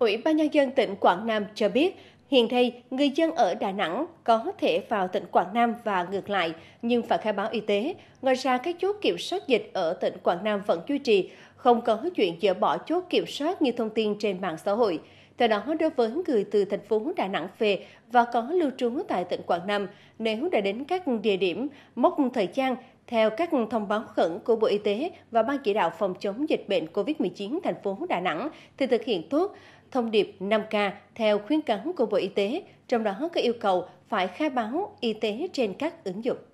Ủy ban Nhân dân tỉnh Quảng Nam cho biết, hiện nay người dân ở Đà Nẵng có thể vào tỉnh Quảng Nam và ngược lại, nhưng phải khai báo y tế. Ngoài ra, các chốt kiểm soát dịch ở tỉnh Quảng Nam vẫn duy trì, không có chuyện dỡ bỏ chốt kiểm soát như thông tin trên mạng xã hội. Theo đó, đối với người từ thành phố Đà Nẵng về và có lưu trú tại tỉnh Quảng Nam, nếu đã đến các địa điểm, mốc thời gian theo các thông báo khẩn của Bộ Y tế và Ban chỉ đạo phòng chống dịch bệnh COVID-19 thành phố Đà Nẵng thì thực hiện tốt thông điệp 5K theo khuyến cáo của Bộ Y tế, trong đó có yêu cầu phải khai báo y tế trên các ứng dụng.